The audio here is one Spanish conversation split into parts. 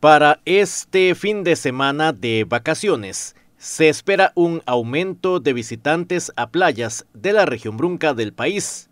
Para este fin de semana de vacaciones, se espera un aumento de visitantes a playas de la región brunca del país.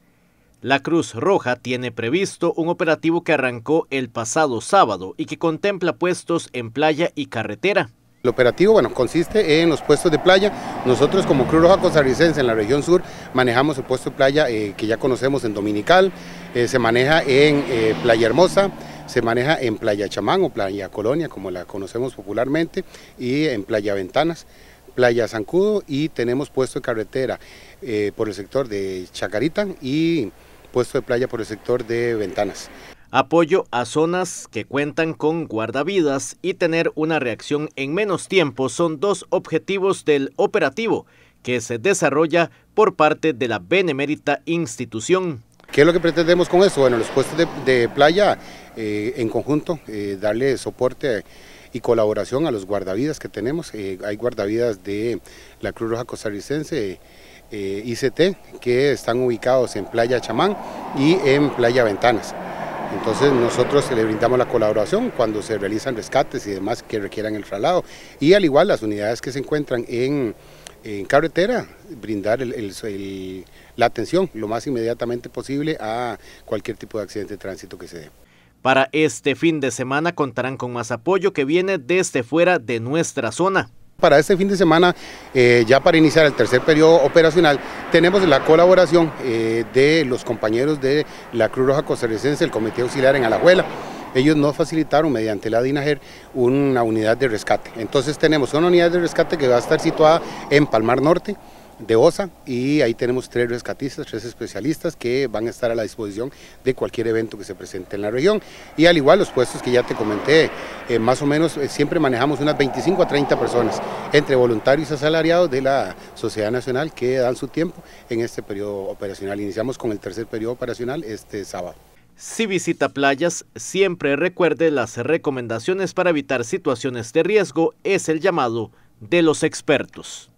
La Cruz Roja tiene previsto un operativo que arrancó el pasado sábado y que contempla puestos en playa y carretera. El operativo, bueno, consiste en los puestos de playa. Nosotros como Cruz Roja Costarricense en la región sur manejamos el puesto de playa eh, que ya conocemos en Dominical, eh, se maneja en eh, Playa Hermosa, se maneja en Playa Chamán o Playa Colonia, como la conocemos popularmente, y en Playa Ventanas. Playa Zancudo y tenemos puesto de carretera eh, por el sector de Chacarita y puesto de playa por el sector de Ventanas apoyo a zonas que cuentan con guardavidas y tener una reacción en menos tiempo son dos objetivos del operativo que se desarrolla por parte de la benemérita institución. ¿Qué es lo que pretendemos con eso? Bueno, los puestos de, playa eh, en conjunto, eh, darle soporte y colaboración a los guardavidas que tenemos. Eh, hay guardavidas de la Cruz Roja Costarricense, ICT, que están ubicados en Playa Chamán y en Playa Ventanas. Entonces nosotros le brindamos la colaboración cuando se realizan rescates y demás que requieran el traslado. Y al igual las unidades que se encuentran en en carretera, brindar la atención lo más inmediatamente posible a cualquier tipo de accidente de tránsito que se dé. Para este fin de semana contarán con más apoyo que viene desde fuera de nuestra zona. Para este fin de semana, eh, ya para iniciar el tercer periodo operacional, tenemos la colaboración eh, de los compañeros de la Cruz Roja Costarricense, el Comité Auxiliar en Alajuela ellos nos facilitaron mediante la DINAGER una unidad de rescate. Entonces tenemos una unidad de rescate que va a estar situada en Palmar Norte, de OSA y ahí tenemos tres rescatistas, tres especialistas que van a estar a la disposición de cualquier evento que se presente en la región. Y al igual los puestos que ya te comenté, eh, más o menos eh, siempre manejamos unas 25 a 30 personas, entre voluntarios y asalariados de la Sociedad Nacional que dan su tiempo en este periodo operacional. Iniciamos con el tercer periodo operacional este sábado. Si visita playas, siempre recuerde las recomendaciones para evitar situaciones de riesgo, es el llamado de los expertos.